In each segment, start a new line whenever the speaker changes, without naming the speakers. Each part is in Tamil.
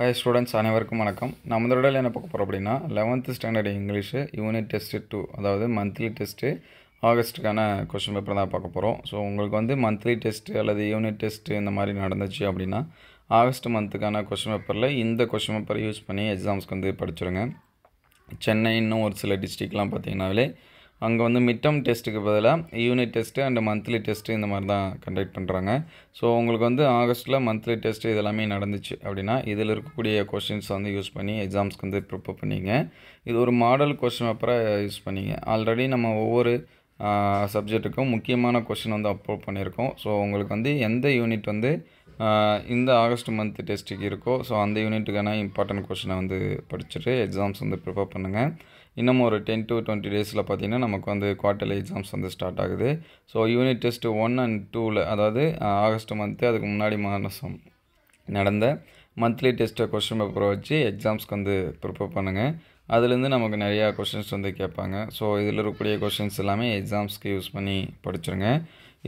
ஹாய் ஸ்டூடெண்ட்ஸ் அனைவருக்கும் வணக்கம் நம்ம இந்த என்ன பார்க்க போகிறோம் அப்படின்னா eleventh standard English unit test two அதாவது மந்த்லி டெஸ்ட்டு ஆகஸ்ட்டுக்கான கொஷின் பேப்பர் தான் பார்க்க போகிறோம் ஸோ உங்களுக்கு வந்து மந்த்லி டெஸ்ட்டு அல்லது யூனிட் டெஸ்ட்டு இந்த மாதிரி நடந்துச்சு அப்படின்னா ஆகஸ்ட் மந்த்துக்கான கொஷின் பேப்பரில் இந்த கொஷின் பேப்பரை யூஸ் பண்ணி எக்ஸாம்ஸ்க்கு வந்து படிச்சுருங்க இன்னும் ஒரு சில டிஸ்ட்ரிக்லாம் பார்த்தீங்கன்னாவே அங்கே வந்து மிட்டம் டெஸ்ட்டுக்கு பதிலாக unit test and monthly test இந்த மாதிரி தான் கண்டக்ட் பண்ணுறாங்க ஸோ உங்களுக்கு வந்து ஆகஸ்ட்டில் மந்த்லி டெஸ்ட்டு இதெல்லாமே நடந்துச்சு அப்படின்னா இதில் இருக்கக்கூடிய கொஷின்ஸ் வந்து யூஸ் பண்ணி எக்ஸாம்ஸ்க்கு வந்து ப்ரிப்பேர் பண்ணிங்க இது ஒரு மாடல் கொஷின் பேப்பராக யூஸ் பண்ணிங்க ஆல்ரெடி நம்ம ஒவ்வொரு சப்ஜெக்ட்டுக்கும் முக்கியமான கொஷின் வந்து அப்லோட் பண்ணியிருக்கோம் ஸோ உங்களுக்கு வந்து எந்த யூனிட் வந்து இந்த ஆகஸ்ட் மந்த் டெஸ்ட்டுக்கு இருக்கோ ஸோ அந்த யூனிட்டுக்கான இம்பார்ட்டன்ட் கொஷனை வந்து படிச்சுட்டு எக்ஸாம்ஸ் வந்து ப்ரிப்பேர் பண்ணுங்கள் இன்னும் ஒரு டென் டு டுவெண்ட்டி டேஸில் பார்த்தீங்கன்னா நமக்கு வந்து குவார்ட்டர்லி எக்ஸாம்ஸ் வந்து ஸ்டார்ட் ஆகுது so unit test one and டூவில் அதாவது ஆகஸ்ட் மந்த்து அதுக்கு முன்னாடி மாதம் நடந்த மந்த்லி டெஸ்ட்டை கொஷின் பேப்பரை வச்சு எக்ஸாம்ஸ்க்கு வந்து ப்ரிப்பேர் பண்ணுங்கள் அதுலேருந்து நமக்கு நிறையா கொஷின்ஸ் வந்து கேட்பாங்க ஸோ இதில் இருக்கக்கூடிய கொஷின்ஸ் எல்லாமே எக்ஸாம்ஸ்க்கு யூஸ் பண்ணி படிச்சுருங்க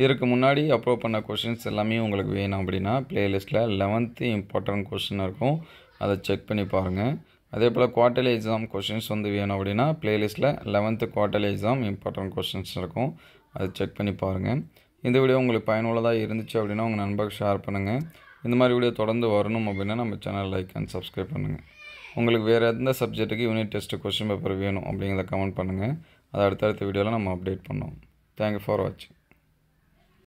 இதற்கு முன்னாடி அப்ரோவ் பண்ண கொஷின்ஸ் எல்லாமே உங்களுக்கு வேணும் அப்படின்னா ப்ளேலிஸ்ட்டில் லெவன்த்து இம்பார்ட்டன்ட் கொஷின் இருக்கும் அதை செக் பண்ணி பாருங்கள் அதே போல் குவார்டர்லி எக்ஸாம் கொஷின்ஸ் வந்து வேணும் அப்படின்னா ப்ளேலிஸ்ட்டில் eleventh quarterly exam important questions இருக்கும் அதை செக் பண்ணி பாருங்கள் இந்த வீடியோ உங்களுக்கு பயனுள்ளதாக இருந்துச்சு அப்படின்னா உங்கள் நண்பர்கள் ஷேர் பண்ணுங்கள் இந்த மாதிரி வீடியோ தொடர்ந்து வரணும் அப்படின்னா நம்ம சேனல் லைக் அண்ட் சப்ஸ்கிரைப் பண்ணுங்கள் உங்களுக்கு வேறு எந்த சப்ஜெக்ட்டுக்கு யூனிட் டெஸ்ட்டு கொஸ்டின் பேப்பர் வேணும் அப்படிங்கிறத கமெண்ட் பண்ணுங்கள் அதை அடுத்தடுத்த வீடியோவில் நம்ம அப்டேட் பண்ணோம் தேங்க்யூ ஃபார் வாட்சிங்